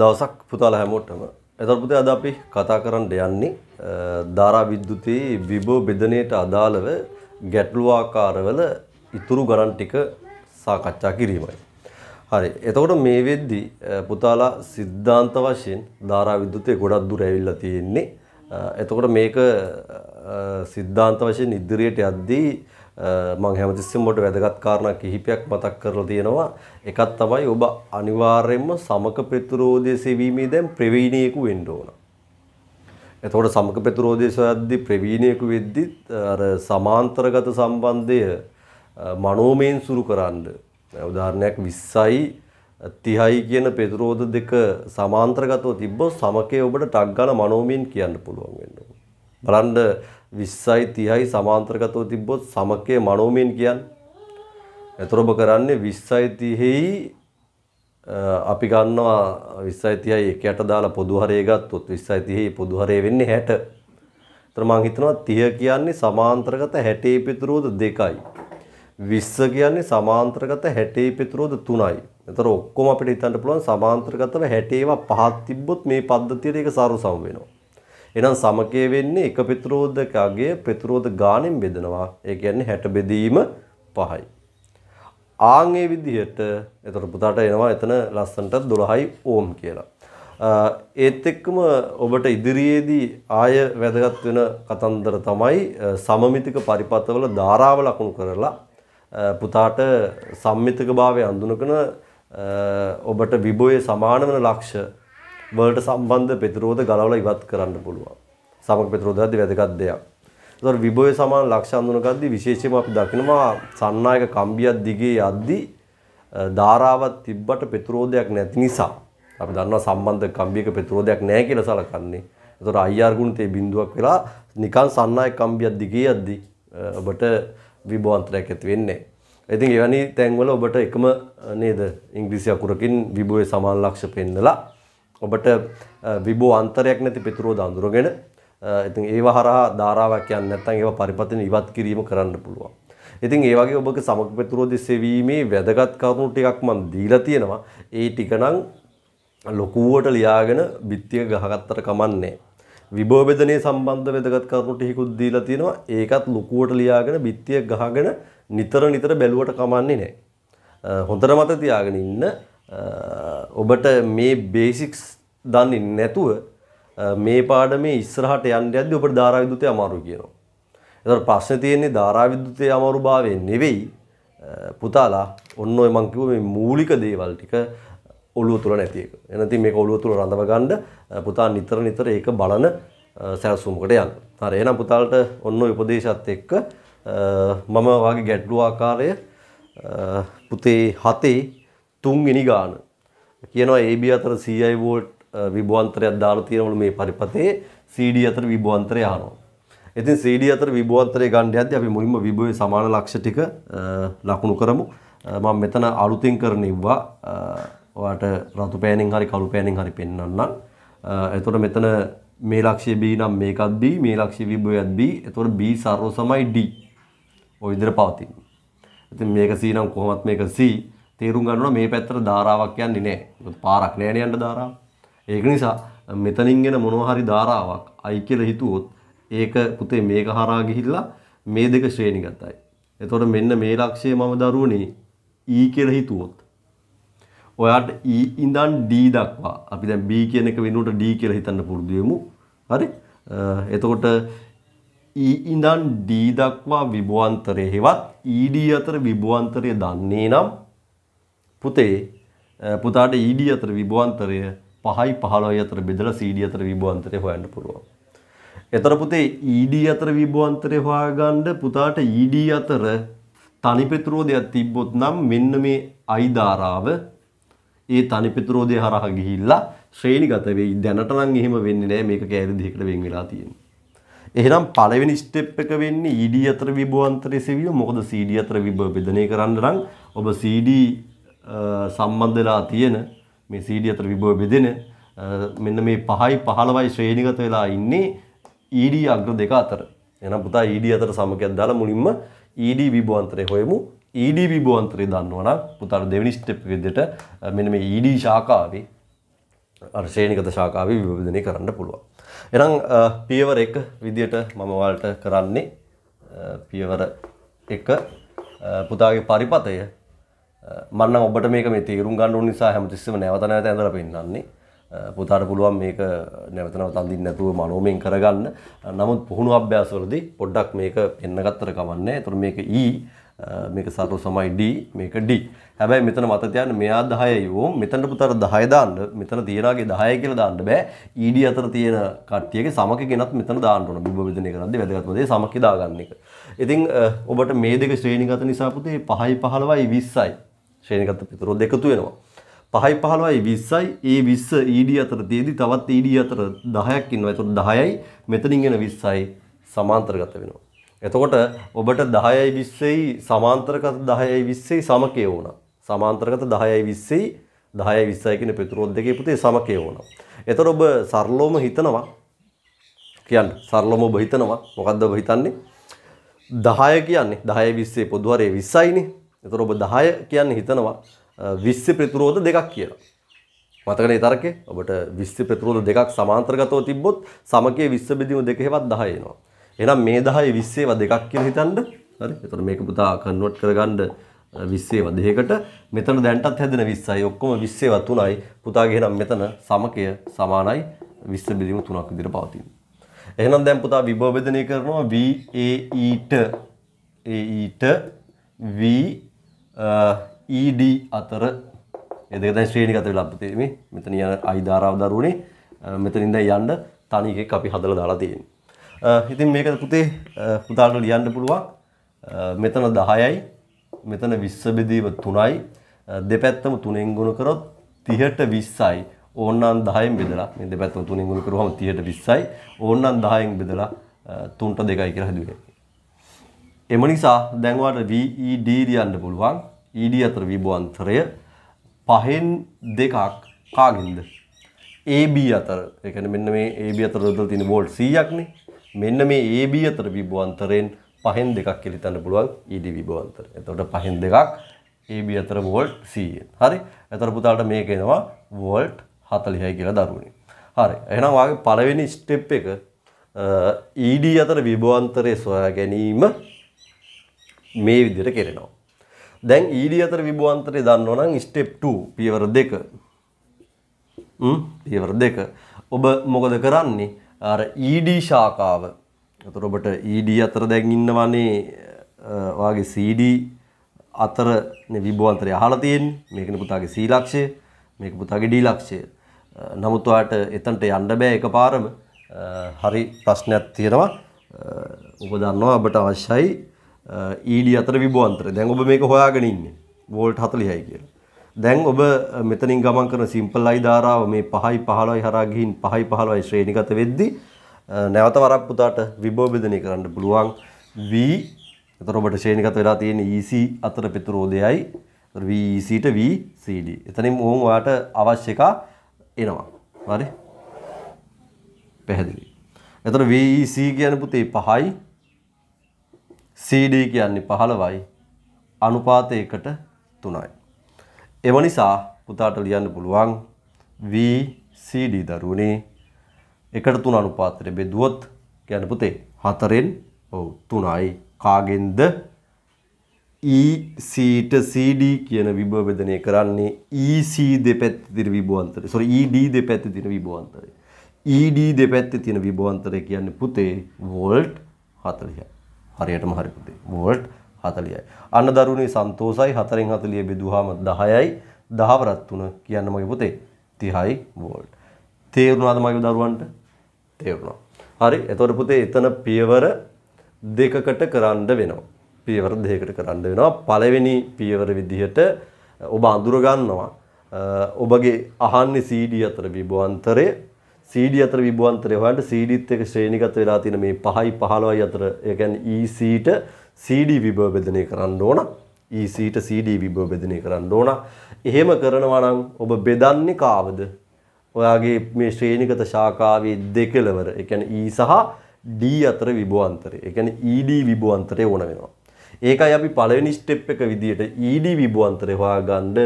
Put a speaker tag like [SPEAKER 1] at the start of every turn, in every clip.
[SPEAKER 1] දවසක් පුතාල හැමෝටම එතරපුතේ අද අපි කතා කරන්න යන්නේ ධාරා විද්‍යුතයේ විභෝ බෙදනයට අදාළව ගැටලුවාකාරවල ඉතුරු ගණන් ටික සාකච්ඡා කිරීමයි. හරි. එතකොට මේ වෙද්දි පුතාලා සිද්ධාන්ත වශයෙන් ධාරා විද්‍යුතයේ ගොඩක් දුර ඇවිල්ලා තියෙන්නේ. එතකොට මේක සිද්ධාන්ත වශයෙන් ඉදිරියට යද්දී මං හැමතිස්සෙම ඔබට වැදගත් කාරණා කිහිපයක් මතක් කරලා තියෙනවා. එකක් තමයි ඔබ අනිවාර්යයෙන්ම සමක ප්‍රතිරෝධයේ සෙවීමේ දැන් ප්‍රවීණයෙකු වෙන්න ඕන. එතකොට සමක ප්‍රතිරෝධයේ සොයද්දී ප්‍රවීණයෙකු වෙද්දී අර සමාන්තරගත සම්බන්ධය මනෝමයෙන් සුරු කරන්න. උදාහරණයක් 20යි 30යි කියන ප්‍රතිරෝධ දෙක සමාන්තරගතව තිබ්බොත් සමකයේ ඔබට ටග් ගන්න මනෝමයෙන් කියන්න පුළුවන් වෙන්න ඕන. බලන්න 20යි 30යි සමාන්තරගතව තිබ්බොත් සමකයේ මනෝමයෙන් කියන්නේ. එතකොට ඔබ කරන්නේ 20යි 30යි අපි ගන්නවා 20යි 30යි එකට දාලා පොදු හරය ගත්තොත් 20යි 30යි පොදු හරය වෙන්නේ 60. එතකොට මම හිතනවා 30 කියන්නේ සමාන්තරගත 60 පිටුරුවද 2යි. 20 කියන්නේ සමාන්තරගත 60 පිටුරුවද 3යි. එතකොට ඔක්කොම අපිට හිතන්න පුළුවන් සමාන්තරගතව 60 ඒවා පහක් තිබ්බොත් මේ පද්ධතියට ඒක සාරසම් වෙනවා. එහෙනම් සමකය වෙන්නේ එක පෙත්‍රෝධක අගය පෙත්‍රෝධ ගාණෙන් බෙදනවා. ඒ කියන්නේ 60 බෙදීම 5යි. ආන් ඒ විදිහට එතකොට පුතාට එනවා එතන ලස්සනට 12යි ඕම් කියලා. ඒත් එක්කම ඔබට ඉදිරියේදී ආය වැදගත් වෙන කතන්දර තමයි සමමිතික පරිපථවල ධාරාව ලකුණු කරලා පුතාට සම්මිතක භාවය අඳුනගෙන ඔබට විභවයේ සමාන වන ලක්ෂ්‍ය වලට සම්බන්ධ පෙතිරෝධ ගලවලා ඉවත් කරන්න පුළුවන්. සමග පෙතිරෝධ හදි වැදගත් දෙයක්. ඒතකොට විභවය සමාන ලක්ෂ අඳුනගද්දී විශේෂයෙන්ම අපි දකිනවා සන්නායක කම්බියක් දිගේ යද්දී ධාරාවක් තිබ්බට පෙතිරෝධයක් නැති නිසා අපි දන්නවා සම්බන්ධ කම්බියක පෙතිරෝධයක් නැහැ කියලා සලකන්නේ. ඒතකොට IR ගුණිතේ බිඳුවක් වෙලා නිකන් සන්නායක කම්බියක් දිගේ යද්දී ඔබට විභවාන්තරයක් ඇති වෙන්නේ. ඉතින් එවැනි තැන්වල ඔබට එකම නේද ඉංග්‍රීසි අකුරකින් විභවයේ සමාන ලක්ෂ පෙන්නලා ඔබට විබෝ අන්තරයක් නැති පිතුරෝද අඳුරගෙන ඉතින් ඒව හරහා ධාරාවක් යන්නේ නැත්නම් ඒව පරිපතන ඉවත් කිරීම කරන්න පුළුවන්. ඉතින් ඒ වගේ ඔබක සමග පිතුරෝද සෙවීමේ වැදගත් කරුණු ටිකක් මම දීලා තියෙනවා. ඒ ටික නම් ලොකුවට ලියාගෙන බිත්තිය ගහගත්තට කමන්නේ. විභව බෙදනයේ සම්බන්ධ වැදගත් කරුණු ටිකකුත් දීලා තියෙනවා. ඒකත් ලොකුවට ලියාගෙන බිත්තිය ගහගෙන නිතර නිතර බැලුවට කමන්නේ නැහැ. හොඳට මතක තියාගෙන ඉන්න ඔබට මේ බේසික්ස් දන්නේ නැතුව මේ පාඩමේ ඉස්සරහට යන්න යද්දී ඔබට ධාරා විද්‍යුතය අමාරු කියනවා. ඒතර ප්‍රශ්නේ තියෙන්නේ ධාරා විද්‍යුතයේ අමාරුභාවය නෙවෙයි පුතාලා ඔන්න ඔය මං කිව්ව මේ මූලික දේවල් ටික ඔළුව තුල නැති එක. එනතින් මේක ඔළුව තුල රඳව ගන්න පුතා නිතර නිතර ඒක බලන සැලසුමකට යන්න. හරි එහෙනම් පුතාලට ඔන්න ඔය උපදේශات එක්ක මම වාගේ ගැටළු ආකාරය පුතේ හතේ තුන්වෙනි ගාන. කියනවා AB අතර CI වෝල්ට් විභවාන්තරයක් දාලා තියෙනවලු මේ පරිපතේ CD අතර විභවාන්තරය ආනවා. ඉතින් CD අතර විභවාන්තරය ගන්න යද්දී අපි මුලින්ම විභවයේ සමාන ලක්ෂ ටික ලකුණු කරමු. මම මෙතන අලුතින් කරන ඉව්වා. ඔයාට රතු පෑනෙන් හරි කළු පෑනෙන් හරි පෙන්වන්නම්. එතකොට මෙතන මේ ලක්ෂය B නම් මේකත් B, මේ ලක්ෂය විභවයත් B. එතකොට B සර්ව සමයි D. ওই විදිහට පවතින. ඉතින් මේක C නම් කොහොමත් මේක C. තේරුම් ගන්නවා මේ පැත්තට ධාරාවක් යන්නේ නැහැ. මොකද පාරක් නැහැ යන්න ධාරාව. ඒක නිසා මෙතනින් එන මොනවා හරි ධාරාවක් අයි කියලා හිතුවොත් ඒක පුතේ මේක හරහා ගිහිල්ලා මේ දෙක ශ්‍රේණිගතයි. එතකොට මෙන්න මේ ලක්ෂය මම දරුවනේ E කියලා හිතුවොත් ඔයාට E ඉඳන් D දක්වා අපි දැන් B කියන එක වෙනුවට D කියලා හිතන්න පුරුදු වෙමු. හරි? එතකොට E ඉඳන් D දක්වා විභවාන්තරය හෙවත් ED අතර විභවාන්තරය දන්නේ නම් පුතේ පුතාට ඊඩී e අතර විභවාන්තරය පහයි පහළොයි අතර බෙදලා සීඩී අතර විභවාන්තරය හොයන්න පුළුවන්. එතර පුතේ ඊඩී e අතර විභවාන්තරය හොයාගන්න පුතාට ඊඩී e අතර තනිපෙත්‍රෝදයක් තිබ්බොත් නම් මෙන්න මේ අයිධාරාව ඒ තනිපෙත්‍රෝදය හරහා ගිහිල්ලා ශ්‍රේණිගත වෙයි. දැනට නම් එහෙම වෙන්නේ නැහැ මේක කෑලි දෙකකට වෙන් වෙලා තියෙන්නේ. එහෙනම් පළවෙනි ස්ටෙප් එක වෙන්නේ ED අතර විභව අන්තරයේ සෙවිය. මොකද CD අතර විභව බෙදනය කරන්න නම් ඔබ CD සම්බන්ධලා තියෙන මේ සීඩිය අතර විභව බෙදෙන මෙන්න මේ පහයි පහළවයි ශ්‍රේණිගත වෙලා ඉන්නේ ඊඩී e අග්‍ර දෙක අතර. එහෙනම් පුතා ඊඩී e අතර සමකයක් දාලා මුලින්ම ඊඩී e විභවාන්තරය හොයමු. ඊඩී විභවාන්තරය දන්නවා නම් පුතාට දෙවෙනි ස්ටෙප් එක විදිහට මෙන්න මේ ඊඩී ශාඛාවේ අර ශ්‍රේණිගත ශාඛාවේ විභවදනය කරන්න පුළුවන්. එහෙනම් පියවර එක විදිහට මම ඔයාලට කරන්නේ පියවර එක පුතාගේ පරිපතය මන්න ඔබට මේක මේ තේරුම් ගන්න නිසා හැමතිස්සම නැවත නැවත ඇඳලා පෙන්නන්නේ පුතාට පුළුවන් මේක නැවත නැවත අඳින්න නැතුව මනෝමයෙන් කරගන්න නමුත් පුහුණු අභ්‍යාසවලදී පොඩ්ඩක් මේක පෙන්නගත්තට කමන්නේ ඒතර මේක E මේක සරු සමයි D මේක D හැබැයි මෙතන මත තියන්න මෙයා 10යි ඕම් මෙතන පුතාට 10 දාන්න මෙතන තියනාගේ 10යි කියලා දාන්න බෑ ED අතර තියෙන කට්ටියගේ සමකගෙනත් මෙතන දාන්න ඕන බිබ බෙදෙන කරද්දී වැදගත්ම දේ සමකේ දාගන්න එක. ඉතින් ඔබට මේ දෙක ශ්‍රේණිගත නිසා පුතේ 5යි 15යි 20යි ශ්‍රේණිගත පිතුරුත් එකතු වෙනවා. පහයි පහළොවයි විස්සයි ඒ විස්ස ඊඩ අතර තියදි තවත් ඊඩ අතර දහයක් ඉන්නවා තුර දහයයි මෙතනින් එෙන විස්සයි සමාන්තරගත වෙනවා. එතකොට ඔබට දහයයි විස්සෙයි සමාන්තරකත දහයයි විස්සේ සමකය වුණ සමාන්තරගත දහයයි විස්සෙයි දහය විස්සයකෙන පිතුරොත් දෙක පුතේ සමකය වුණ. එතර ඔබ සරලෝම හිතනවා කියන්න සරලොම ඔබ හිතනවා මොකක්ද ඔබ හිතන්නේ දහය කියන්නේ දහය විස්සේ පොදුවරේ විස්සයිනේ එතකොට ඔබ 10 කියන්නේ හිතනවා 20 ප්‍රතිරෝධ දෙකක් කියලා. මතකනේ තර්කේ ඔබට 20 ප්‍රතිරෝධ දෙකක් සමාන්තරගතව තිබ්බොත් සමකයේ 20 බෙදීම දෙක හෙවත් 10 එනවා. එහෙනම් මේ 10 20 ඒවා දෙකක් කියලා හිතන්න. හරි. එතකොට මේක පුතා කන්වර්ට් කරගන්න 20 ඒවා දෙකකට මෙතන දැන්ටත් හැදෙන 20යි ඔක්කොම 20 ඒවා 3යි. පුතාගේ එහෙනම් මෙතන සමකය සමානයි 20 බෙදීම 3ක් විදිහට පවතිනවා. එහෙනම් දැන් පුතා විභව බෙදනය කරනවා VAE ට AE ට Uh, ED අතර එදකදයි ශ්‍රේණි අතර වෙලා අපිට මේ මෙතන යන I ධාරාව දරුවනේ uh, මෙතනින් දැන් යන්න තනි එකක් අපි හදලා දාලා තියෙන්නේ. Uh, ඉතින් මේක පුතේ පුතාලට ලියන්න පුළුවන් මෙතන 10යි මෙතන 20 බෙදීම 3යි දෙපැත්තම 3ෙන් ගුණ කරොත් 30ට 20යි ඕන්නම් 10ෙන් බෙදලා මේ දෙපැත්තම 3ෙන් ගුණ කරුවම 30ට 20යි ඕන්නම් 10ෙන් බෙදලා 3ට 2යි කියලා හදුවේ. එම නිසා දැන්වාට VED ලියන්න පුළුවන් ED අතර විභවන්තරය පහෙන් දෙකක් කාගින්ද AB අතර ඒ කියන්නේ මෙන්න මේ AB අතර දොඩල තියෙන වෝල්ට් 100ක්නේ මෙන්න මේ AB අතර විභවාන්තරයෙන් පහෙන් දෙකක් කියලා හිතන්න පුළුවන් ED විභවාන්තරය. එතකොට පහෙන් දෙකක් AB අතර වෝල්ට් 100ෙන්. හරි. එතකොට පුතාලට මේක එනවා වෝල්ට් 40යි කියලා දරුවනේ. හරි. එහෙනම් වාගේ පළවෙනි ස්ටෙප් එක ED අතර විභවාන්තරය සොයා ගැනීම මේ විදිහට කෙරෙනවා. දැන් ED අතර විභවාන්තරය දන්නවනම් ස්ටෙප් 2 පියවර දෙක. හ්ම් පියවර දෙක. ඔබ මොකද කරන්නේ? අර ED ශාඛාව. ඒතර ඔබට ED අතර දැන් ඉන්නවනේ ඔයාගේ CD අතර නේ විභවාන්තරය අහලා තියෙන්නේ. මේකනේ පුතාගේ C ලක්ෂය, මේක පුතාගේ D ලක්ෂය. නමුත් ඔයාට එතනට යන්න බෑ එකපාරම. හරි ප්‍රශ්නයක් තියෙනවා. ඔබ දන්නවා ඔබට අවශ්‍යයි ඊඩි අතර විබෝන්තර දැන් ඔබ මේක හොයාගෙනඉන්න වෝල්ට් හතලිහයි කියලා. දැන් ඔබ මෙතනින් ගමන් කරන සිම්පල් අයි ධාරාව මේ පහයි පහලොයි හරගිහින් පහයි පහලොයි ශ්‍රේණිගත වෙද්දි නැවත වරක් පුතාට විබෝබෙදනය කරන්න පුළුවන් වී එතර ඔබට ශ්‍රේණිගත වෙලා තියෙන EC අතර පෙතුරෝදයයි වීසීට වීCD e එතනින් ඔහුන් ඔයාට අවශ්‍යක එනවා හරි පැහැදිලි එතන VEC කියන පුතේ පහයි CD කියන්නේ 15යි අනුපාතයකට 3යි. එම නිසා පුතාට ලියන්න පුළුවන් V CD දරුවනේ 1ට 3 අනුපාතයට බෙදුවොත් කියන්නේ පුතේ 4ෙන් ඔව් 3යි. කාගෙන්ද E C ට CD කියන විභව බෙදනය කරන්නේ EC දෙපැත්තේ තියෙන විභව අන්තරය. sorry ED දෙපැත්තේ තියෙන විභව අන්තරය. ED දෙපැත්තේ තියෙන විභව අන්තරය කියන්නේ පුතේ වෝල්ට් 40යි. හරියටම හරි පුතේ. වෝල්ට් 40යි. අන්න දරුණේ සන්තෝසයි 4න් 40 බෙදුවාම 10යි. 10 වරත් 3 කියන්න මගේ පුතේ 30යි වෝල්ට්. තේරුණාද මගේ දරුවන්ට? තේරුණා. හරි. එතකොට පුතේ එතන පියවර දෙකකට කරන්න වෙනවා. පියවර දෙකකට කරන්න වෙනවා. පළවෙනි පියවර විදිහට ඔබ අඳුර ගන්නවා. ඔබගේ අහන්නේ CD අතර විභව අන්තරය CD අතර විභවාන්තරය හොයන්න CDත් එක ශ්‍රේණිගත වෙලා තියෙන මේ 5යි 15යි අතර ඒ කියන්නේ EC-ට CD විභව බෙදනය කරන්න ඕන. EC-ට CD විභව බෙදනය කරන්න ඕන. එහෙම කරනවා නම් ඔබ බෙදන්නේ කාවද? ඔයාගේ මේ ශ්‍රේණිගත ශාඛාවේ දෙකලවර ඒ කියන්නේ E සහ D අතර විභවාන්තරය. ඒ කියන්නේ ED විභවාන්තරය ඕන වෙනවා. ඒකයි අපි පළවෙනි ස්ටෙප් එක විදියට ED විභවාන්තරය හොයාගන්න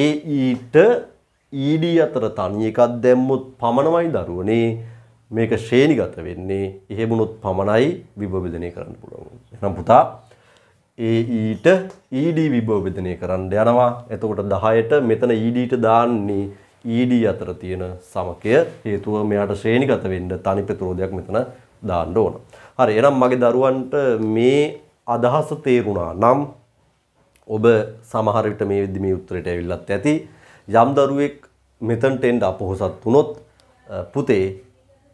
[SPEAKER 1] AE-ට ED අතර තනි එකක් දැම්මුත් පමණමයි දරුවනේ මේක ශ්‍රේණිගත වෙන්නේ. එහෙම වුණොත් පමණයි විභවබෙදනය කරන්න පුළුවන්. එහෙනම් පුතා ඒ ඊට ED විභවබෙදනය කරන්න යනවා. එතකොට 10ට මෙතන EDට දාන්නේ ED අතර තියෙන සමකය හේතුව මෙයාට ශ්‍රේණිගත වෙන්න තනි ප්‍රතිරෝධයක් මෙතන දාන්න ඕන. හරි එහෙනම් මගේ දරුවන්ට මේ අදහස තේරුණා නම් ඔබ සමහර විට මේ විදිහේ මේ උත්තරයට ඇවිල්ලත් ඇති. යම් දරුවෙක් මෙතනට එන්න අපොහසත් වුණොත් පුතේ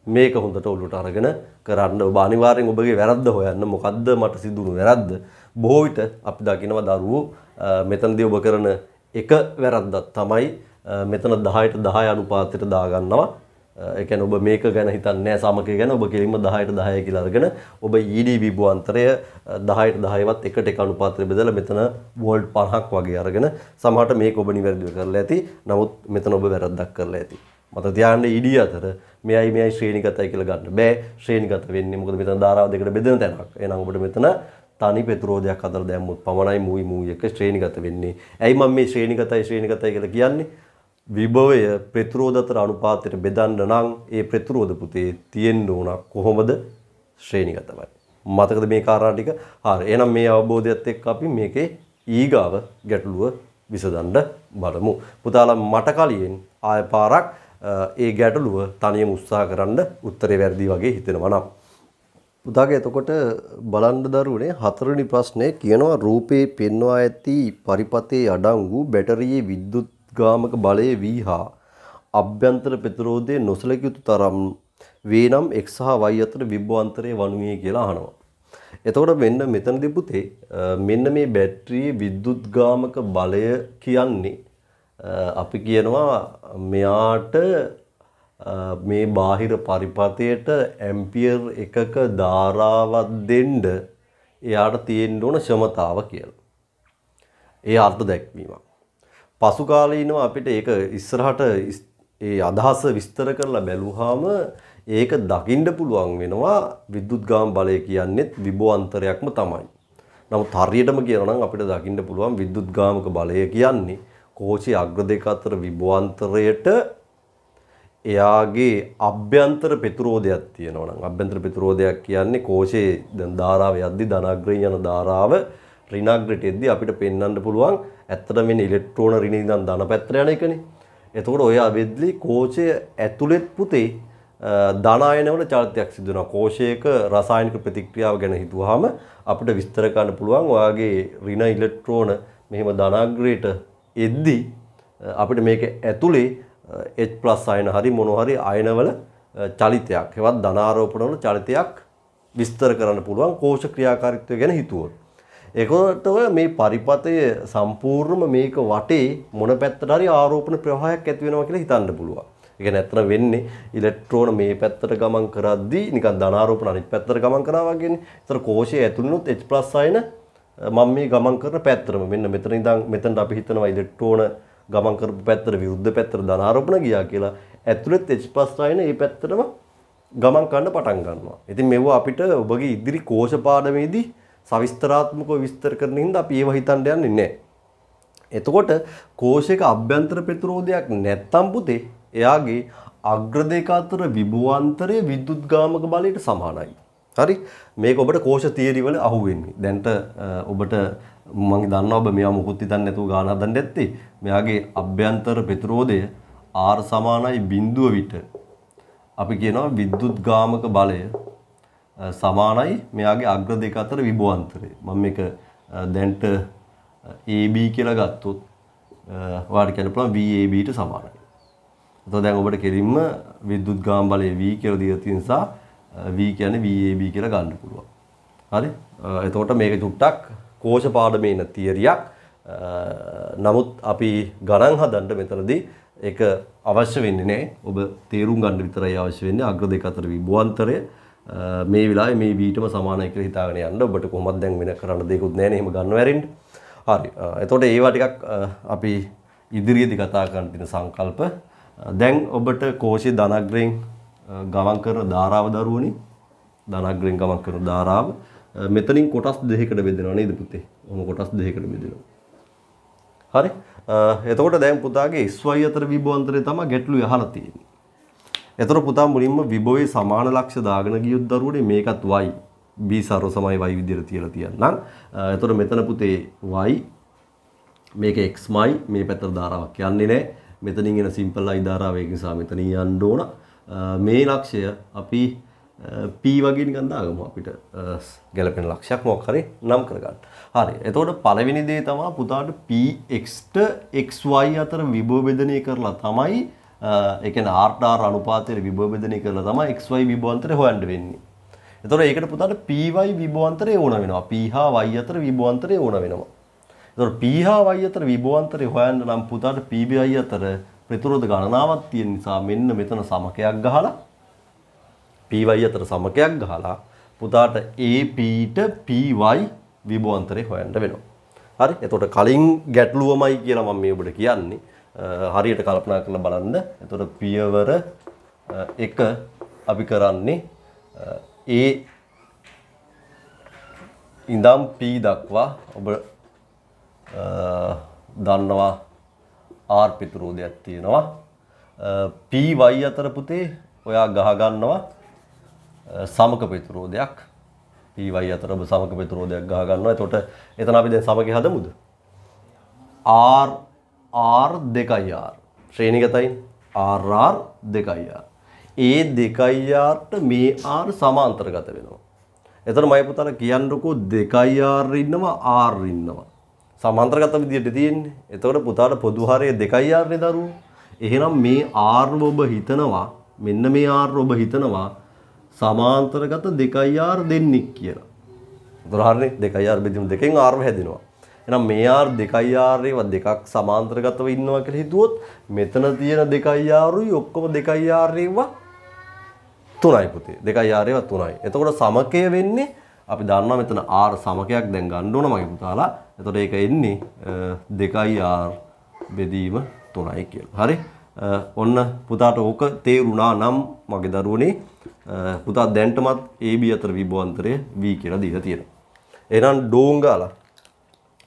[SPEAKER 1] මේක හොඳට ඔලුවට අරගෙන කරන්න ඔබ අනිවාර්යෙන් ඔබගේ වැරද්ද හොයන්න මොකද්ද මට සිදුණු වැරද්ද බොහෝ විට අපි දකිනවා දරුවෝ මෙතනදී ඔබ කරන එක වැරද්දක් තමයි මෙතන 10ට 10 අනුපාතයට දාගන්නවා එකන ඔබ මේක ගැන හිතන්නෑ සමකය ගැන ඔබ කෙලින්ම දහයට දහය කියලාගෙන ඔබ EDB බුවන්තරය දහයට දහයවත් එකට එක අනුපාත්‍රය බෙදල මෙතන වෝල්ඩ් පහක් වගේ අරගෙන සමහට මේක ඔබ නිවැරදිව කරලා ඇති නමුත් මෙතන ඔබ වැරද්දක් කරලා ඇති මත තියාන්න ඉඩ e අතර මෙයි මෙයි ශ්‍රේණිගතයි කියලා ගන්න බෑ ශ්‍රේණිගත වෙන්නේ මොකද මෙතන ධාරාව දෙකට බෙදෙන තැනක් එහෙනම් ඔබට මෙතන තනි පෙතුරෝධයක් අතර දැම්මුත් පමණයි මුයි මුයි එක ශ්‍රේණිගත වෙන්නේ ඇයි මම මේ ශ්‍රේණිගතයි ශ්‍රේණිගතයි කියලා කියන්නේ විභවය ප්‍රතිරෝධතර අනුපාතයට බෙදන්න නම් ඒ ප්‍රතිරෝධ පුතේ තියෙන්න ඕන කොහොමද ශ්‍රේණිගතවයි. මතකද මේ කාරණා ටික? හරි. එහෙනම් මේ අවබෝධයත් එක්ක අපි මේකේ ඊගාව ගැටලුව විසඳන්න බලමු. පුතාලා මට කලින් ආය පාරක් ඒ ගැටලුව තනියම උත්සාහ කරන්න උත්තරේ වැරදි වගේ හිතෙනවා නම්. පුතාගේ එතකොට බලන්න දරුවනේ හතරවෙනි ප්‍රශ්නේ කියනවා රූපේ පෙන්වා ඇති පරිපතේ අඩංගු බැටරියේ විද්‍යුත් උද්ගාමක බලයේ වීහා අභ්‍යන්තර ප්‍රතිරෝධයේ නොසලකිය යුතු තරම් වේ නම් x සහ y අතර විභවාන්තරය වනුයේ කියලා අහනවා. එතකොට මෙන්න මෙතනදී පුතේ මෙන්න මේ බැටරියේ විද්‍යුත්ගාමක බලය කියන්නේ අපි කියනවා මෙයාට මේ බාහිර පරිපථයට ඇම්පියර් එකක ධාරාවක් දෙන්න එයාට තියෙන්න ඕන ක්ෂමතාව කියලා. ඒ අර්ථ දැක්වීමක්. පසුකාලීනව අපිට ඒක ඉස්සරහට ඒ අදහස විස්තර කරලා බැලුවාම ඒක දකින්න පුළුවන් වෙනවා විද්‍යුත්ගාම බලය කියන්නේත් විභව අන්තරයක්ම තමයි. නමුත් හරියටම කියනවා නම් අපිට දකින්න පුළුවන් විද්‍යුත්ගාමක බලය කියන්නේ කෝෂයේ අග්‍ර දෙක අතර විභව අන්තරයට එයාගේ අභ්‍යන්තර ප්‍රතිරෝධයක් තියෙනවා නම් අභ්‍යන්තර ප්‍රතිරෝධයක් කියන්නේ කෝෂයේ ධාරාව යද්දි ධනාග්‍රේ යන ධාරාව ඍණාග්‍රයට එද්දි අපිට පෙන්වන්න පුළුවන් ඇත්තට මේ ඉලෙක්ට්‍රෝන රිනිදන් දන පැත්තර යන එකනේ. එතකොට ඔය අවිද්ලි කෝෂය ඇතුළෙත් පුතේ ධනායනවල චරිතයක් සිදු වෙනවා. කෝෂයක රසායනික ප්‍රතික්‍රියාව ගැන හිතුවාම අපිට විස්තර කරන්න පුළුවන් ඔයාගේ ඍණ ඉලෙක්ට්‍රෝන මෙහෙම ධනාග්‍රේට එද්දි අපිට මේක ඇතුලේ H+ අයන හරි මොන හරි අයනවල චලිතයක් හෙවත් ධනාරෝපණවල චලිතයක් විස්තර කරන්න පුළුවන් කෝෂ ක්‍රියාකාරීත්වය ගැන හිතුවොත්. ඒකට මේ පරිපතය සම්පූර්ණම මේක වටේ මොන පැත්තට හරි ආරෝපණ ප්‍රවාහයක් ඇති වෙනවා කියලා හිතන්න පුළුවන්. ඒ කියන්නේ ඇත්තට වෙන්නේ ඉලෙක්ට්‍රෝන මේ පැත්තට ගමන් කරද්දී නිකන් ධනාරෝපණ අනිත් පැත්තට ගමන් කරනවා වගේනේ. ඒතර කෝෂයේ ඇතුළෙනුත් H+ අයන මම මේ ගමන් කරන පැත්තරම මෙන්න මෙතන ඉඳන් මෙතනට අපි හිතනවා ඉලෙක්ට්‍රෝන ගමන් කරපු පැත්තට විරුද්ධ පැත්තට ධනාරෝපණ ගියා කියලා. ඇතුළෙත් H+ අයන මේ පැත්තටම ගමන් කරන්න පටන් ගන්නවා. ඉතින් මෙව අපිට ඔබගේ ඉදිරි කෝෂ පාඩමේදී සවිස්තරාත්මකව විස්තර කරන හින්දා අපි ඒව හිතන්න යන්නේ නැහැ. එතකොට කෝෂයක අභ්‍යන්තර ප්‍රතිරෝධයක් නැත්තම් පුතේ එයාගේ අග්‍ර දෙක අතර විභවාන්තරය විද්‍යුත්ගාමක බලයට සමානයි. හරි මේක ඔබට කෝෂ තියරි වල අහුවෙන්නේ. දැන්ට ඔබට මම දන්නවා ඔබ මෙයා මුකුත් හිතන්නේ නැතුව ගාන හදන්න ඇත්තේ. මෙයාගේ අභ්‍යන්තර ප්‍රතිරෝධය R සමානයි බිඳුව විට. අපි කියනවා විද්‍යුත්ගාමක බලය සමානයි මෙයාගේ අග්‍ර දෙක අතර විභවාන්තරය. මම මේක දැන්ට AB කියලා ගත්තොත් ඔයාලට කියන්න පුළුවන් VAB ට සමානයි. එතකොට දැන් ඔබට කෙලින්ම විද්‍යුත් ගාම බලය V කියලා දීලා තියෙන නිසා V කියන්නේ VAB කියලා ගන්න පුළුවන්. හරි? එතකොට මේක චුට්ටක් කෝෂ පාඩමේ ඉන්න තියරියක්. නමුත් අපි ගණන් හදන්න මෙතනදී ඒක අවශ්‍ය වෙන්නේ නැහැ. ඔබ තේරුම් ගන්න විතරයි අවශ්‍ය වෙන්නේ අග්‍ර දෙක අතර විභවාන්තරය. මේ වෙලාවේ මේ වීටම සමානයි කියලා හිතාගෙන යන්න ඔබට කොහොමද දැන් වෙන කරන්න දෙයක්වත් නැහැ නේ එහෙම ගන්න වැරෙන්න. හරි. එතකොට ඒවා ටිකක් අපි ඉදිරියේදී කතා කරන්න තියෙන සංකල්ප. දැන් ඔබට කෝෂයේ ධනග්‍රයෙන් ගමන් කරන ධාරාව දරුවනේ. ධනග්‍රයෙන් ගමන් කරන ධාරාව මෙතනින් කොටස් දෙකකට බෙදෙනවා නේද පුතේ? ඔහොම කොටස් දෙකකට බෙදෙනවා. හරි. එතකොට දැන් පුතාගේ XY අතර විභව අන්තරය තමයි ගැටලුව අහලා තියෙන්නේ. එතකොට පුතා මුලින්ම විභවයේ සමාන ලක්ෂ දාගෙන ගියොත් දරුවනේ මේකත් y b සර්ව සමයි y විදිහට තියලා තියන්නම්. එතකොට මෙතන පුතේ y මේක xy මේ පැත්තට ධාරාවක් යන්නේ නැහැ. මෙතනින් එන සිම්පල් y ධාරාව ඒක නිසා මෙතනින් යන්න ඕන. මේ ලක්ෂය අපි p වගේ නිකන් දාගමු අපිට ගැලපෙන ලක්ෂයක් මොකක් හරි නම් කරගන්න. හරි. එතකොට පළවෙනි දේ තමයි පුතාට px ට xy අතර විභව බෙදනය කරලා තමයි එකන ආර්ටාර් අනුපාතයට විභෝබෙදනය කරලා තම එක්වයි විභවන්තර හොයන්ඩ වෙන්නේ. එතොට ඒකට පුතාට පීවයි විභවන්තරය ඕන වෙනවා පිහා වයි අතර විභවන්තරය ඕන වෙනවා. එතොට පීහා වයි අතර විභවන්තරය හොයන්ට නම් පුතාට පීබයි අතර ප්‍රතිරෝධ ගණනාවක් තියෙන නිසා මෙන්න මෙතන සමකයක් ගහලා පීවයි අතර සමකයක් ගහලා පුතාට ඒ පීට පීවයි විභවන්තරය හොයන්ට වෙනවා. හරි එතොට කලින් ගැටලුවමයි කියලා මම මේ ඔබට කියන්නේ හරියට කල්පනා කරලා බලන්න. එතකොට පියවර එක අපි කරන්නේ ඒ ඉඳම් P දක්වා ඔබ දන්නවා R ප්‍රතිරෝධයක් තියෙනවා. PY අතර පුතේ ඔයා ගහ ගන්නවා සමක ප්‍රතිරෝධයක්. PY අතර ඔබ සමක ප්‍රතිරෝධයක් ගහ ගන්නවා. එතකොට එතන අපි දැන් සමකේ හදමුද? R ආර් දෙකයිආර් ශ්‍රේණිගතයි ආර් දෙකයිආර්. ඒ දෙකයිආර්ට මේ ආර් සමාන්තරගත වෙනවා. එතන මයි පුතාල කියන්නකෝ දෙකයිආර් ඉන්නවා ආර් ඉන්නවා. සමාන්තරගත විදියට තියෙන්නේ. එතකොට පුතාට පොදු හරය දෙකයිආර් නේ දරුවෝ. එහෙනම් මේ ආර් ඔබ හිතනවා මෙන්න මේ ආර් ඔබ හිතනවා සමාන්තරගත දෙකයිආර් දෙන්නෙක් කියලා. දොරහරනේ දෙකයිආර් බෙදීම දෙකෙන් ආර් හැදෙනවා. එහෙනම් මේ R 2R ඒවා දෙකක් සමාන්තරගතව ඉන්නවා කියලා හිතුවොත් මෙතන තියෙන 2R උයි ඔක්කොම 2R ඒවා 3යි පුතේ. 2R ඒවා 3යි. එතකොට සමකය වෙන්නේ අපි දන්නවා මෙතන R සමකයක් දැන් ගන්න ඕන මගේ පුතාලා. එතකොට ඒක එන්නේ 2R බෙදීම 3යි කියලා. හරි? ඔන්න පුතාට ඕක තේරුණා නම් මගේ දරුවනේ පුතා දැන්ටමත් AB අතර විභවාන්තරය V කියලා දීලා තියෙනවා. එහෙනම් ඩෝංගාලා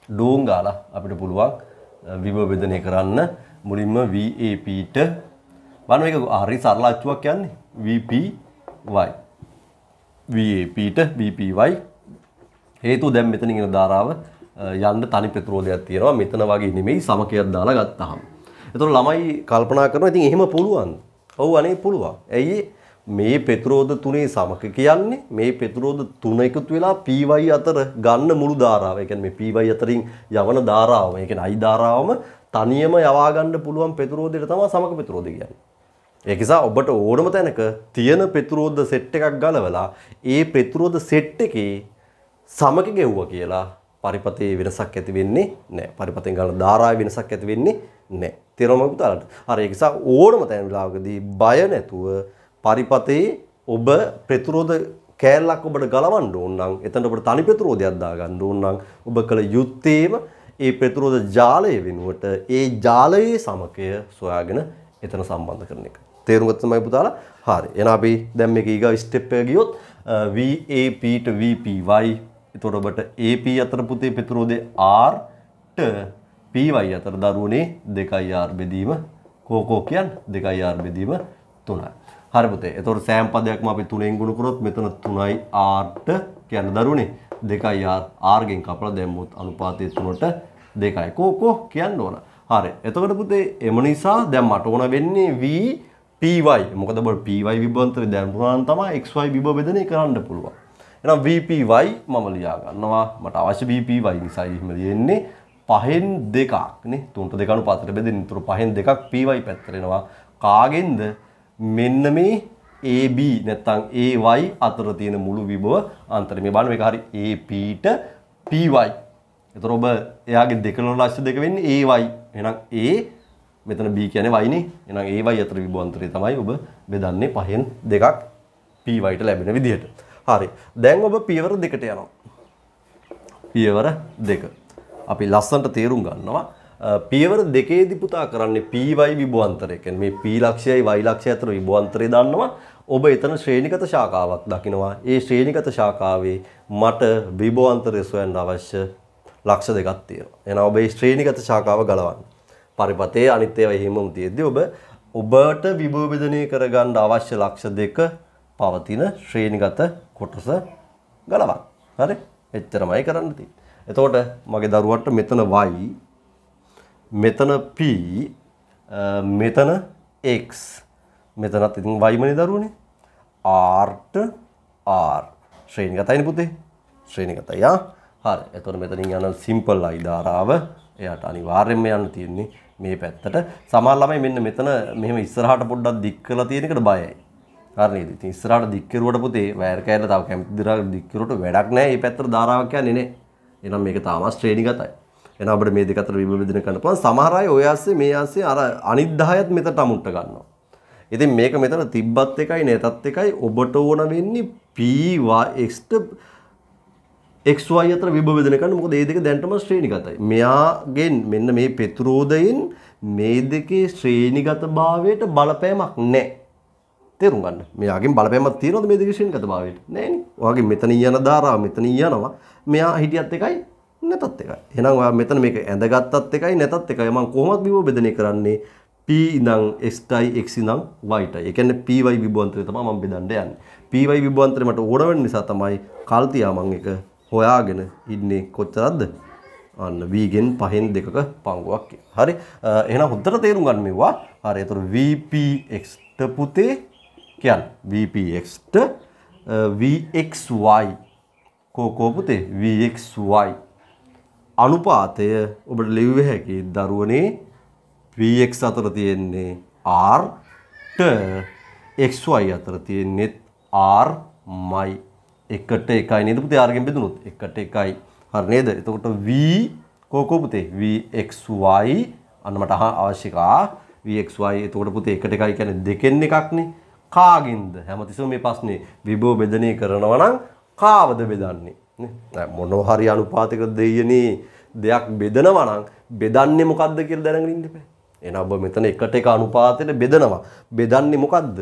[SPEAKER 1] ඩෝන් ගාලා අපිට පුළුවන් විමවේදනය කරන්න මුලින්ම VAPට වන එක හරි සරල අච්චුවක් යන්නේ VPY VAPට VPY හේතු දැන් මෙතන ඉගෙන ධාරාව යන්න තනි පෙත්‍රෝලයක් තියෙනවා මෙතන වගේ නෙමෙයි සමකයක් දාලා ගත්තහම. එතකොට ළමයි කල්පනා කරනවා ඉතින් එහෙම පුළුවන්. ඔව් අනේ පුළුවන්. ඇයි මේ පෙතුරෝධ තුනේ සමක කියන්නේ මේ පෙතුරෝධ තුන එකතු වෙලා PY අතර ගන්න මුළු ධාරාව. ඒ කියන්නේ මේ PY අතරින් යවන ධාරාව. ඒ කියන්නේ I ධාරාවම තනියම යවා ගන්න පුළුවන් පෙතුරෝධයට තමයි සමක පෙතුරෝධ කියන්නේ. ඒක නිසා ඔබට ඕනම තැනක තියෙන පෙතුරෝධ සෙට් එකක් ගලවලා ඒ පෙතුරෝධ සෙට් එකේ සමක ගෙවුවා කියලා පරිපතේ වෙනසක් ඇති වෙන්නේ නැහැ. පරිපතෙන් ගන්න ධාරාවේ වෙනසක් ඇති වෙන්නේ නැහැ. තේරුම් ගන්න පුතාලට. හරි ඒක නිසා ඕනම තැන වෙලාවකදී බය නැතුව පරිපතේ ඔබ ප්‍රතිරෝධ කෑල්ලක් ඔබට ගලවන්න ඕන නම් එතනට ඔබට තනි ප්‍රතිරෝධයක් දාගන්න ඕන නම් ඔබ කළ යුත්තේම ඒ ප්‍රතිරෝධ ජාලය වෙනුවට ඒ ජාලයේ සමකය සොයාගෙන එතන සම්බන්ධ කරන එක. තේරුම් ගත්ත තමයි පුතාලා. හරි. එහෙනම් අපි දැන් මේක ඊගා ස්ටෙප් එක ගියොත් VAP to VPY එතකොට ඔබට AP අතර පුතේ ප්‍රතිරෝධය R ට PY අතර දරුවනේ 2R බෙදීම කෝකෝ කියන්නේ 2R බෙදීම 3යි. හරි පුතේ. එතකොට සෑම් පදයක්ම අපි 3ෙන් ගුණ කරොත් මෙතන 3යි r කියන්නේ දරුවනේ 2යි r r ගෙන් කපලා දැම්මොත් අනුපාතය 3ට 2යි. කෝකෝ කියන්න ඕන. හරි. එතකොට පුතේ එම නිසා දැන් මට ඕන වෙන්නේ v py. මොකද බල py විභවන්තරය දැන් පුරාණ තමයි xy විභව බෙදනය කරන්න පුළුවන්. එහෙනම් vpy මම ලියා ගන්නවා. මට අවශ්‍ය vpy නිසා එහෙම ලියෙන්නේ. පහෙන් දෙකක් නේ 3ට 2 අනුපාතයට බෙදෙන. ඒතර පහෙන් දෙකක් py පැත්තට එනවා. කාගෙන්ද මෙන්න මේ AB නැත්නම් AY අතර තියෙන මුළු විභව අන්තරය. මේ බලන්න මේක හරි AP ට PY. එතකොට ඔබ එයාගේ දෙකලන රාශිය දෙක වෙන්නේ AY. එහෙනම් A මෙතන B කියන්නේ Y නේ. එහෙනම් AY අතර විභව අන්තරය තමයි ඔබ බෙදන්නේ පහෙන් දෙකක් PY ට ලැබෙන විදිහට. හරි. දැන් ඔබ පියවර දෙකට යනවා. පියවර දෙක. අපි ලස්සනට තේරුම් ගන්නවා පියවර දෙකේදී පුතා කරන්නේ PY විභවන්තරය. කියන්නේ මේ P ලක්ෂයයි Y ලක්ෂය අතර විභවන්තරය දන්නවා. ඔබ එතන ශ්‍රේණිගත ශාඛාවක් දකිනවා. ඒ ශ්‍රේණිගත ශාඛාවේ මට විභවන්තරය සොයන්න අවශ්‍ය ලක්ෂ දෙකක් තියෙනවා. එහෙනම් ඔබ මේ ශ්‍රේණිගත ශාඛාව ගලවන්න. පරිපතේ අනිත් ඒවා එහෙමම තියෙද්දී ඔබ ඔබට විභව බෙදනය කරගන්න අවශ්‍ය ලක්ෂ දෙක පවතින ශ්‍රේණිගත කොටස ගලවන්න. හරි? එච්චරමයි කරන්න තියෙන්නේ. එතකොට මගේ දරුවන්ට මෙතන y මෙතන P මෙතන X මෙතනත් ඉතින් Y මනේ දරුවනේ R R ශ්‍රේණිගතයිනේ පුතේ ශ්‍රේණිගතයි ආ හරි එතකොට මෙතනින් යන සිම්පල් I ධාරාව එයාට අනිවාර්යයෙන්ම යන්න තියෙන්නේ මේ පැත්තට සමහර ළමයි මෙන්න මෙතන මෙහෙම ඉස්සරහට පොඩ්ඩක් දික් කරලා තියෙන එකට බයයි හරි නේද ඉතින් ඉස්සරහට දික් කරුවට පුතේ වයර් කෑල්ල තව කැමති දරා දික් කරුවට වැඩක් නැහැ මේ පැත්තට ධාරාවක් යන්නේ නේ එහෙනම් මේක තාම ශ්‍රේණිගතයි එහෙනම් අපිට මේ දෙක අතර විභේදනය කරන්න පුළුවන්. සමහර අය ඔය ASCII මේ ASCII අර අනිත් 10ත් මෙතනට අමුට්ට ගන්නවා. ඉතින් මේක මෙතන තිබ්බත් එකයි නැතත් එකයි ඔබට ඕන වෙන්නේ p x xy අතර විභේදනය කරන්න. මොකද මේ දෙක දැනටම ශ්‍රේණිගතයි. මෙයාගෙන් මෙන්න මේ පෙත්‍රෝදයෙන් මේ දෙකේ ශ්‍රේණිගතභාවයට බලපෑමක් නැහැ. තේරුම් ගන්න. මෙයාගෙන් බලපෑමක් තියනවද මේ දෙකේ ශ්‍රේණිගතභාවයට? නැහැ නේ. ඔයගෙන් මෙතන යන ධාරාව මෙතන යනවා. මෙයා හිටියත් එකයි නැතත් එකයි. එහෙනම් ඔයා මෙතන මේක ඇඳගත්තත් එකයි නැතත් එකයි. මම කොහොමද විභව බෙදනය කරන්නේ? P ඉඳන් xටයි x ඉඳන් yටයි. ඒ කියන්නේ py විභවාන්තරය තමයි මම බෙදන්න යන්නේ. py විභවාන්තරය මට ඕන වෙන නිසා තමයි කල්තියා මම එක හොයාගෙන ඉන්නේ කොච්චරද? අන්න v ගෙන් පහෙන් දෙකක පංගුවක් කියලා. හරි. එහෙනම් හොඳට තේරුම් ගන්න මේවා. හරි. ඒතර vpx ට පුතේ කියන්නේ vpx ට vxy කෝ කෝ පුතේ vxy අනුපාතය ඔබට ලිව්ව හැකි දරුවනේ Px අතර තියෙන්නේ R ට xy අතර තියෙන්නේ R මයි එකට එකයි නේද පුතේ R ගෙන් බෙදුනොත් එකට එකයි හරි නේද එතකොට V කෝකෝ පුතේ Vxy අන්න මට අවශ්‍ය කා Vxy එතකොට පුතේ එකට එකයි කියන්නේ දෙකෙන් එකක්නේ කාගින්ද හැමතිස්සම මේ ප්‍රශ්නේ විභව බෙදනය කරනවා නම් කාවද බෙදන්නේ මොනෝ හරි අනුපාතික දෙයනේ දෙයක් බෙදනවා නම් බෙදන්නේ මොකද්ද කියලා දැනගෙන ඉන්න එපා. එහෙනම් ඔබ මෙතන එකට එක අනුපාතයට බෙදනවා. බෙදන්නේ මොකද්ද?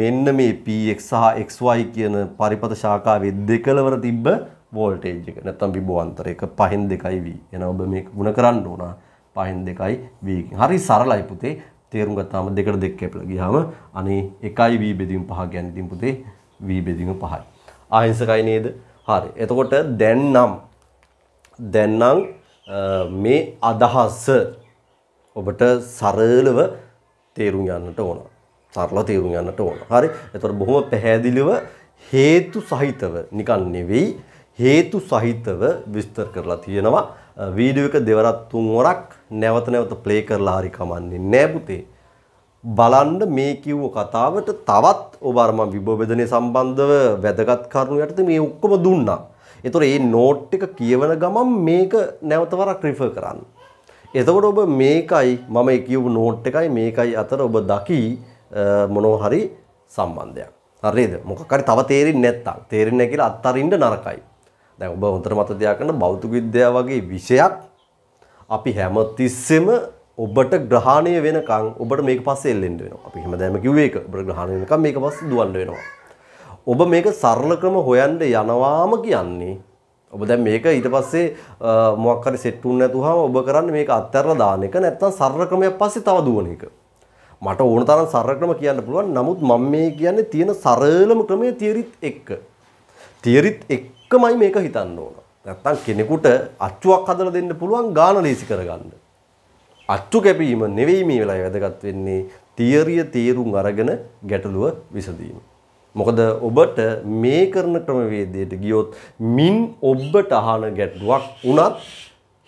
[SPEAKER 1] මෙන්න මේ px සහ xy කියන පරිපත ශාඛාවේ දෙකලවර තිබ්බ වෝල්ටේජ් එක. නැත්තම් විභවාන්තරය එක පහෙන් 2යි v. එහෙනම් ඔබ මේක ಗುಣ කරන්න ඕන. පහෙන් 2යි v කින්. හරි සරලයි පුතේ. තේරුම් ගත්තාම දෙකට දෙක කැපලා ගියාම අනේ 1යි v බෙදීම පහ කියන්නේ ඉතින් පුතේ v බෙදීම පහයි. ආයසකයි නේද? හරි. එතකොට දැන් නම් දැන් නම් මේ අදහස ඔබට සරලව තේරුම් ගන්නට ඕන. සරලව තේරුම් ගන්නට ඕන. හරි. එතකොට බොහොම පැහැදිලිව හේතු සහිතව නිකන් නෙවෙයි හේතු සහිතව විස්තර කරලා තියෙනවා. වීඩියෝ එක දෙවරක් තුන්වරක් නැවත නැවත ප්ලේ කරලා හරි කමන්නේ නැහැ පුතේ. බලන්න මේ කිව්ව කතාවට තවත් ඔබ අර මම විභවේදනයේ සම්බන්ධව වැදගත් කරුණු යටතේ මේ ඔක්කොම දුන්නා. ඒතකොට මේ නෝට් එක කියවන ගමන් මේක නැවත වරක් රිෆර් කරන්න. එතකොට ඔබ මේකයි මම කියපු නෝට් එකයි මේකයි අතර ඔබ දකි මොනවා හරි සම්බන්ධයක්. හරිද? මොකක් හරි තව තේරෙන්නේ නැත්තම් තේරෙන්නේ නැහැ කියලා අත්හරින්න නරකයි. දැන් ඔබ හොඳට මතක තියාගන්න භෞතික විද්‍යාව වගේ විෂයක් අපි හැමතිස්සෙම ඔබට ග්‍රහණය වෙනකං ඔබට මේක පස්සේ එල්ලෙන්න වෙනවා. අපි හැමදාම කිව්වේ ඒක. ඔබට ග්‍රහණය වෙනකම් මේක පස්සේ දුවන්න වෙනවා. ඔබ මේක සරල ක්‍රම හොයන්න යනවාම කියන්නේ ඔබ දැන් මේක ඊට පස්සේ මොකක් හරි සෙට් වුණ නැතුවම ඔබ කරන්නේ මේක අත්හැරලා දාන එක නැත්නම් සරල ක්‍රමයක් පස්සේ තව දුවන එක. මට ඕන තරම් සරල ක්‍රම කියන්න පුළුවන්. නමුත් මම මේ කියන්නේ තියෙන සරලම ක්‍රමයේ තියරිත් එක්ක. තියරිත් එක්කමයි මේක හිතන්න ඕන. නැත්නම් කෙනෙකුට අච්චුවක් හදලා දෙන්න පුළුවන් ගාන ලීසි කරගන්න. අච්චු කැපීම නෙවෙයි මේ වෙලාවේ වැදගත් වෙන්නේ තියරිය තේරුම් අරගෙන ගැටලුව විසඳීම. මොකද ඔබට මේ කරන ක්‍රමවේදයට ගියොත් මින් ඔබට අහන ගැටලුවක් වුණත්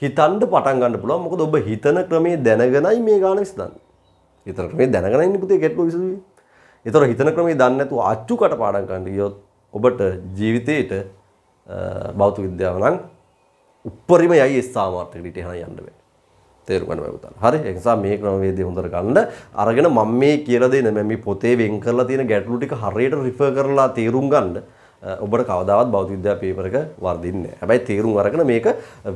[SPEAKER 1] හිතන්න පටන් ගන්න පුළුවන්. මොකද ඔබ හිතන ක්‍රමේ දැනගෙනයි මේ ගාන විසඳන්නේ. හිතන ක්‍රමේ දැනගෙනයි පුතේ ගැටලුව විසඳුවේ. ඒතර හිතන ක්‍රමේ දන්නේ නැතුව අච්චු කට පාඩම් කරන්න ගියොත් ඔබට ජීවිතේට භෞතික විද්‍යාව නම් උප්පරිම යයි ඒ සාමාර්ථයකට ඊට යන්න බෑ. තේරුම් ගන්න බෑ පුතාලා. හරි? ඒ නිසා මේ ක්‍රමවේදය හොඳට ගන්න. අරගෙන මම මේ කියලා දෙන මම මේ පොතේ වෙන් කරලා තියෙන ගැටලු ටික හරියට රිෆර් කරලා තේරුම් ගන්න. ඔබට කවදාවත් භෞතික විද්‍යා පේපර් එක වර්ධින්නේ නැහැ. හැබැයි තේරුම් අරගෙන මේක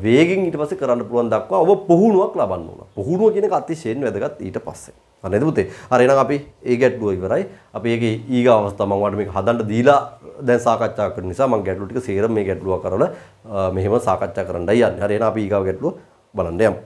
[SPEAKER 1] වේගෙන් ඊට පස්සේ කරන්න පුළුවන් දක්වා ඔබ පුහුණුවක් ලබන්න ඕන. පුහුණුව කියන එක අතිශයින් වැදගත් ඊට පස්සේ. හරි නේද පුතේ? හරි එහෙනම් අපි ඒ ගැටලුව ඉවරයි. අපි ඒකේ ඊගාව අවස්ථාව මම වාට මේක හදන්න දීලා දැන් සාකච්ඡා කරන නිසා මම ගැටලු ටික සේරම මේ ගැටලුව කරලා මෙහෙම සාකච්ඡා කරන්නයි යන්නේ. හරි එහෙනම් අපි ඊගාව ගැටලුව බලන්න යමු.